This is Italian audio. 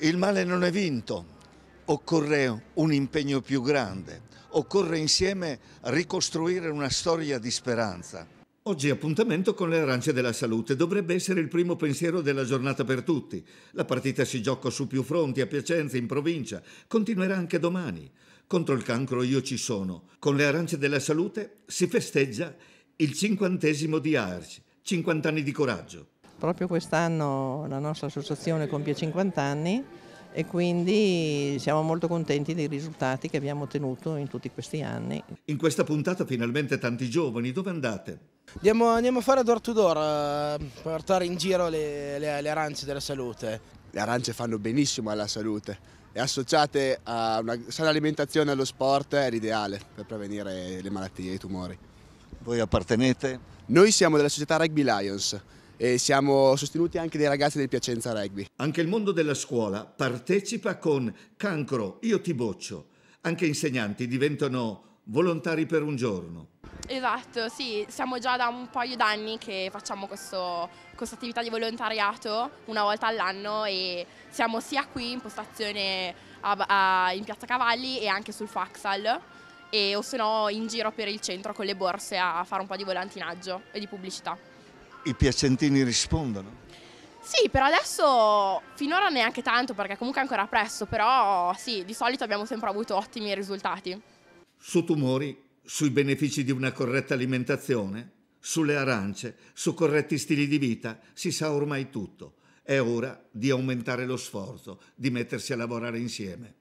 Il male non è vinto, occorre un impegno più grande, occorre insieme ricostruire una storia di speranza. Oggi appuntamento con le arance della salute dovrebbe essere il primo pensiero della giornata per tutti. La partita si gioca su più fronti, a Piacenza, in provincia, continuerà anche domani. Contro il cancro io ci sono. Con le arance della salute si festeggia il cinquantesimo di Arci, 50 anni di coraggio. Proprio quest'anno la nostra associazione compie 50 anni e quindi siamo molto contenti dei risultati che abbiamo ottenuto in tutti questi anni. In questa puntata finalmente tanti giovani, dove andate? Andiamo, andiamo a fare door to door, eh, portare in giro le, le, le arance della salute. Le arance fanno benissimo alla salute e associate a una sana alimentazione e allo sport è l'ideale per prevenire le malattie e i tumori. Voi appartenete? Noi siamo della società Rugby Lions e siamo sostenuti anche dai ragazzi del Piacenza Rugby. Anche il mondo della scuola partecipa con Cancro, io ti boccio. Anche insegnanti diventano volontari per un giorno. Esatto, sì, siamo già da un paio d'anni che facciamo questo, questa attività di volontariato una volta all'anno e siamo sia qui in postazione a, a, in Piazza Cavalli e anche sul Faxal e o se no in giro per il centro con le borse a fare un po' di volantinaggio e di pubblicità i piacentini rispondono? Sì, per adesso finora neanche tanto perché comunque è ancora presto, però sì, di solito abbiamo sempre avuto ottimi risultati. Su tumori, sui benefici di una corretta alimentazione, sulle arance, su corretti stili di vita, si sa ormai tutto. È ora di aumentare lo sforzo, di mettersi a lavorare insieme.